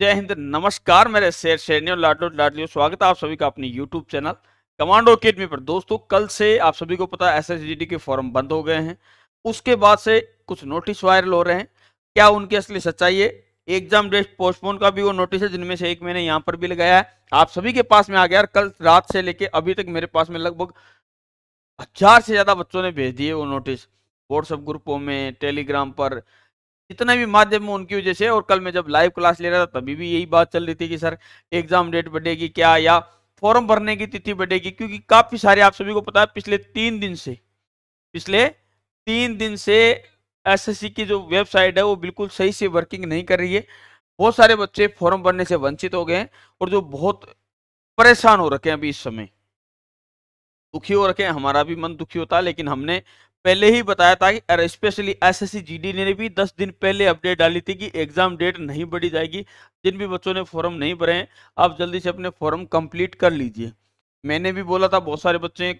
जय हिंद नमस्कार मेरे शेर शेरनियो लाडलो लाडलियो स्वागत है आप सभी का अपनी यूट्यूब चैनल कमांडो अकेडमी पर दोस्तों कल से आप सभी को पता है एस के फॉर्म बंद हो गए हैं उसके बाद से कुछ नोटिस वायरल हो रहे हैं क्या उनकी असली सच्चाई है एग्जाम डेट पोस्टपोन का भी वो नोटिस है जिनमें से एक मैंने यहाँ पर भी लगाया है आप सभी के पास में आ गया कल रात से लेके अभी तक मेरे पास में लगभग हजार से ज्यादा बच्चों ने भेज दिए वो नोटिस व्हाट्सएप ग्रुपों में टेलीग्राम पर जितना भी माध्यम में उनकी वजह से और कल मैं जब लाइव क्लास ले रहा था तभी भी यही बात चल रही थी कि सर एग्जाम डेट बढ़ेगी क्या या फॉर्म भरने की तिथि बढ़ेगी क्योंकि काफी सारे आप सभी को पता है पिछले तीन दिन से पिछले तीन दिन से एसएससी की जो वेबसाइट है वो बिल्कुल सही से वर्किंग नहीं कर रही है बहुत सारे बच्चे फॉर्म भरने से वंचित हो गए हैं और जो बहुत परेशान हो रखे हैं अभी इस समय दुखी हो रखे हैं हमारा भी मन दुखी होता है लेकिन हमने पहले ही बताया था कि स्पेशली एस एस ने भी 10 दिन पहले अपडेट डाली थी कि एग्जाम डेट नहीं बढ़ी जाएगी जिन भी बच्चों ने फॉर्म नहीं भरे हैं आप जल्दी से अपने फॉर्म कंप्लीट कर लीजिए मैंने भी बोला था बहुत सारे बच्चे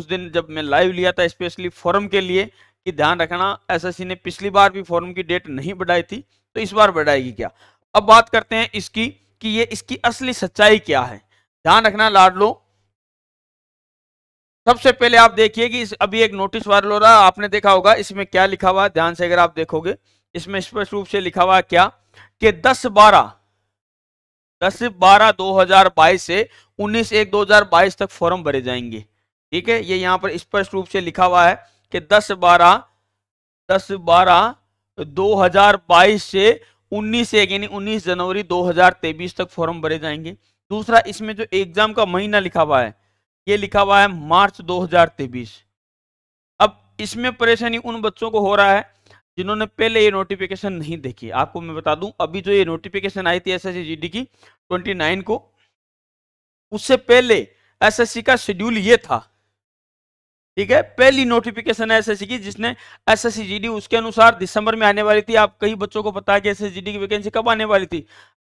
उस दिन जब मैं लाइव लिया था स्पेशली फॉर्म के लिए कि ध्यान रखना एस ने पिछली बार भी फॉर्म की डेट नहीं बढ़ाई थी तो इस बार बढ़ाएगी क्या अब बात करते हैं इसकी कि ये इसकी असली सच्चाई क्या है ध्यान रखना लाडलो सबसे पहले आप देखिए कि अभी एक नोटिस वायरल हो रहा है आपने देखा होगा इसमें क्या लिखा हुआ है ध्यान से अगर आप देखोगे इसमें स्पष्ट रूप से लिखा हुआ क्या कि 10 बारह दस बारह दो से 19 एक 2022 तक फॉर्म भरे जाएंगे ठीक है ये यहाँ पर स्पष्ट रूप से लिखा हुआ है कि 10 बारह 10 बारह 2022 से 19 एक यानी 19 जनवरी 2023 तक फॉर्म भरे जाएंगे दूसरा इसमें जो एग्जाम का महीना लिखा हुआ है ये लिखा हुआ है मार्च 2023 अब इसमें परेशानी उन बच्चों को हो रहा है जिन्होंने पहले ये नोटिफिकेशन नहीं देखी आपको मैं बता दूं अभी जो ये नोटिफिकेशन आई थी एसएससी की 29 को उससे पहले एसएससी का शेड्यूल ये था ठीक है पहली नोटिफिकेशन है एसएससी की जिसने एसएससी जीडी उसके अनुसार दिसंबर में आने वाली थी आप कई बच्चों को पता है कि एसएससी जीडी की वैकेंसी कब आने वाली थी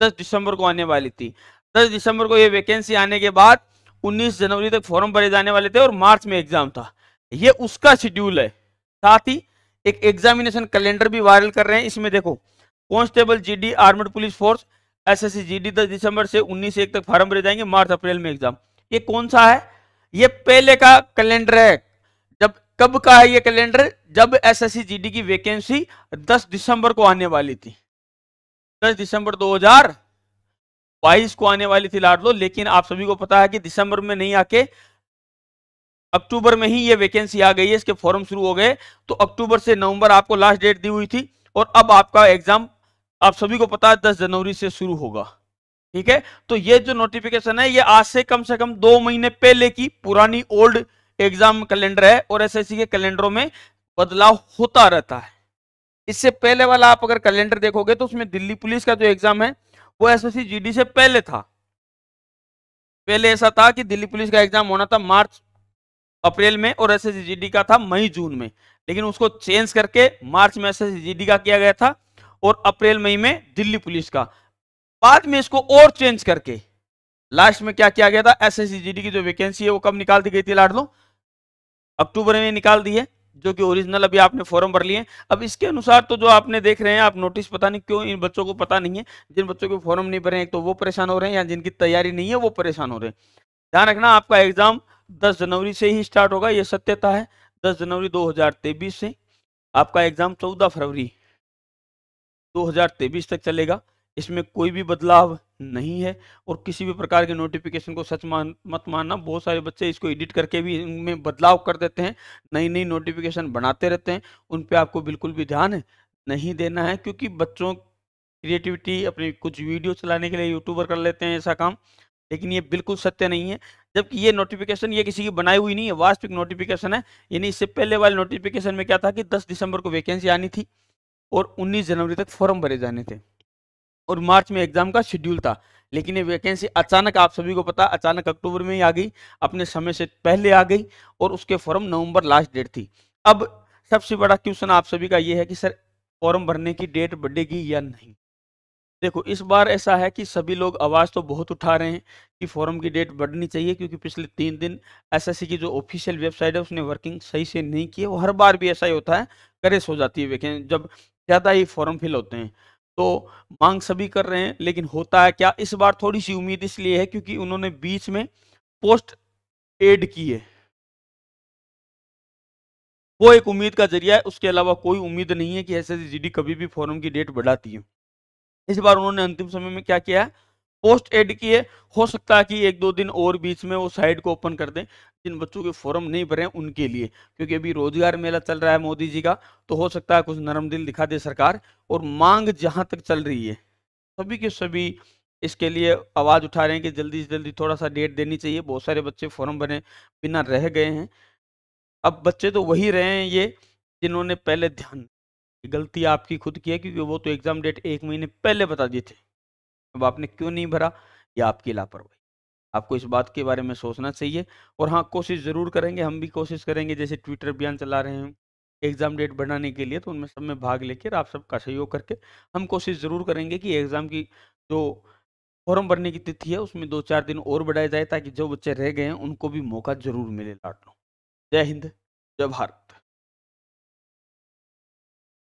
दस दिसंबर को आने वाली थी दस दिसंबर को ये वैकेंसी आने के बाद 19 जनवरी तक फॉर्म भरे जाने वाले थे और मार्च में एग्जाम था ये उसका शेड्यूल है साथ ही एक एग्जामिनेशन कैलेंडर भी वायरल कर रहे हैं इसमें देखो constable GD armed police force SSC GD 10 दिसंबर से 19 एक तक फॉर्म भरे जाएंगे मार्च अप्रैल में एग्जाम ये कौन सा है ये पहले का कैलेंडर है जब कब का है ये कैलेंडर जब एस एस की वैकेंसी 10 दिसंबर को आने वाली थी 10 दिसंबर 2000 बाईस को आने वाली थी लाडलो लेकिन आप सभी को पता है कि दिसंबर में नहीं आके अक्टूबर में ही ये वैकेंसी आ गई है इसके फॉर्म शुरू हो गए तो अक्टूबर से नवंबर आपको लास्ट डेट दी हुई थी और अब आपका एग्जाम आप सभी को पता है दस जनवरी से शुरू होगा ठीक है तो ये जो नोटिफिकेशन है ये आज से कम से कम दो महीने पहले की पुरानी ओल्ड एग्जाम कैलेंडर है और एस के कैलेंडरों में बदलाव होता रहता है इससे पहले वाला आप अगर कैलेंडर देखोगे तो उसमें दिल्ली पुलिस का जो एग्जाम है वो एसएससी जीडी से पहले था पहले ऐसा था कि दिल्ली पुलिस का एग्जाम होना था मार्च अप्रैल में और एसएससी जीडी का था मई जून में लेकिन उसको चेंज करके मार्च में एसएससी जीडी का किया गया था और अप्रैल मई में दिल्ली पुलिस का बाद में इसको और चेंज करके लास्ट में क्या किया गया था एस एस की जो वैकेंसी है वो कब निकाल दी गई थी लाड लो अक्टूबर में निकाल दी है जो कि ओरिजिनल अभी आपने फॉर्म भर लिए अब इसके अनुसार तो जो आपने देख रहे हैं आप नोटिस पता नहीं क्यों इन बच्चों को पता नहीं है जिन बच्चों के फॉर्म नहीं भरे हैं तो वो परेशान हो रहे हैं या जिनकी तैयारी नहीं है वो परेशान हो रहे हैं ध्यान रखना आपका एग्जाम दस जनवरी से ही स्टार्ट होगा ये सत्यता है दस जनवरी दो से आपका एग्जाम चौदह फरवरी दो तक चलेगा इसमें कोई भी बदलाव नहीं है और किसी भी प्रकार के नोटिफिकेशन को सच मान मत मानना बहुत सारे बच्चे इसको एडिट करके भी इनमें बदलाव कर देते हैं नई नई नोटिफिकेशन बनाते रहते हैं उन पर आपको बिल्कुल भी ध्यान नहीं देना है क्योंकि बच्चों क्रिएटिविटी अपनी कुछ वीडियो चलाने के लिए यूट्यूबर कर लेते हैं ऐसा काम लेकिन ये बिल्कुल सत्य नहीं है जबकि ये नोटिफिकेशन ये किसी की बनाई हुई नहीं है वास्तविक नोटिफिकेशन है यानी इससे पहले वाले नोटिफिकेशन में क्या था कि 10 दिसंबर को वैकेंसी आनी थी और 19 जनवरी तक फॉर्म भरे जाने थे और मार्च में एग्जाम का शेड्यूल था लेकिन ये वैकेंसी अचानक आप सभी को पता अचानक अक्टूबर में ही आ गई अपने समय से पहले आ गई और उसके फॉर्म नवंबर लास्ट डेट थी अब सबसे बड़ा क्वेश्चन आप सभी का ये है कि सर फॉर्म भरने की डेट बढ़ेगी या नहीं देखो इस बार ऐसा है कि सभी लोग आवाज़ तो बहुत उठा रहे हैं कि फॉर्म की डेट बढ़नी चाहिए क्योंकि पिछले तीन दिन एसएससी की जो ऑफिशियल वेबसाइट है उसने वर्किंग सही से नहीं की है वो हर बार भी ऐसा ही होता है करेस हो जाती है वेखें जब ज़्यादा ही फॉर्म फिल होते हैं तो मांग सभी कर रहे हैं लेकिन होता है क्या इस बार थोड़ी सी उम्मीद इसलिए है क्योंकि उन्होंने बीच में पोस्ट एड की है वो एक उम्मीद का जरिया है उसके अलावा कोई उम्मीद नहीं है कि एस एस कभी भी फॉरम की डेट बढ़ाती है इस बार उन्होंने अंतिम समय में क्या किया है पोस्ट ऐड किए हो सकता है कि एक दो दिन और बीच में वो साइट को ओपन कर दें जिन बच्चों के फॉर्म नहीं भरे उनके लिए क्योंकि अभी रोजगार मेला चल रहा है मोदी जी का तो हो सकता है कुछ नरम दिल दिखा दे सरकार और मांग जहां तक चल रही है सभी के सभी इसके लिए आवाज़ उठा रहे हैं कि जल्दी से जल्दी थोड़ा सा डेट देनी चाहिए बहुत सारे बच्चे फॉर्म भरे बिना रह गए हैं अब बच्चे तो वही रहे हैं ये जिन्होंने पहले ध्यान गलती आपकी खुद की है क्योंकि वो तो एग्ज़ाम डेट एक महीने पहले बता दिए थे अब आपने क्यों नहीं भरा या आपकी लापरवाही आपको इस बात के बारे में सोचना चाहिए और हाँ कोशिश ज़रूर करेंगे हम भी कोशिश करेंगे जैसे ट्विटर अभियान चला रहे हैं एग्ज़ाम डेट बढ़ाने के लिए तो उनमें सब में भाग लेकर आप सबका सहयोग करके हम कोशिश ज़रूर करेंगे कि एग्ज़ाम की जो फॉर्म भरने की तिथि है उसमें दो चार दिन और बढ़ाया जाए ताकि जो बच्चे रह गए हैं उनको भी मौका ज़रूर मिले लाट लो जय हिंद जय भारत